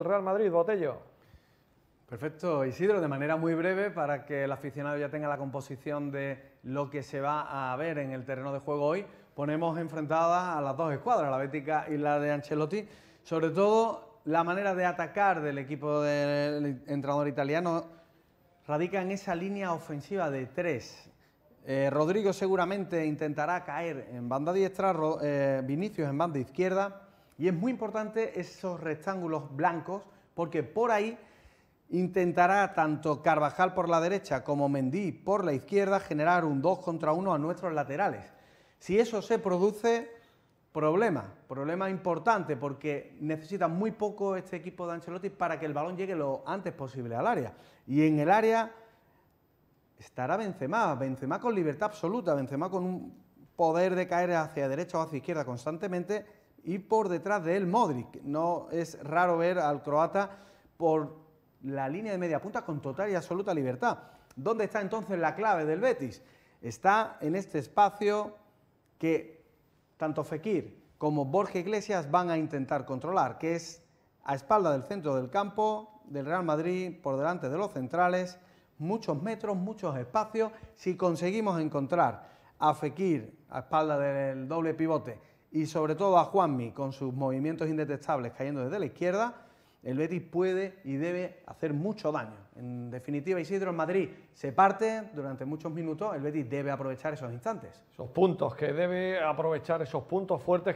Real Madrid, Botello. Perfecto, Isidro, de manera muy breve para que el aficionado ya tenga la composición de lo que se va a ver en el terreno de juego hoy, ponemos enfrentadas a las dos escuadras, la Bética y la de Ancelotti, sobre todo la manera de atacar del equipo del entrenador italiano radica en esa línea ofensiva de tres. Eh, Rodrigo seguramente intentará caer en banda diestra, eh, Vinicius en banda izquierda, y es muy importante esos rectángulos blancos porque por ahí intentará tanto Carvajal por la derecha como Mendy por la izquierda generar un 2 contra 1 a nuestros laterales. Si eso se produce, problema, problema importante porque necesita muy poco este equipo de Ancelotti para que el balón llegue lo antes posible al área. Y en el área estará Benzema, Benzema con libertad absoluta, Benzema con un poder de caer hacia derecha o hacia izquierda constantemente y por detrás de él Modric. No es raro ver al croata por la línea de media punta con total y absoluta libertad. ¿Dónde está entonces la clave del Betis? Está en este espacio que tanto Fekir como Borja Iglesias van a intentar controlar, que es a espalda del centro del campo, del Real Madrid, por delante de los centrales, muchos metros, muchos espacios. Si conseguimos encontrar a Fekir a espalda del doble pivote, y sobre todo a Juanmi con sus movimientos indetectables cayendo desde la izquierda, el Betis puede y debe hacer mucho daño. En definitiva, Isidro, en Madrid se parte durante muchos minutos, el Betis debe aprovechar esos instantes. Esos puntos, que debe aprovechar esos puntos fuertes.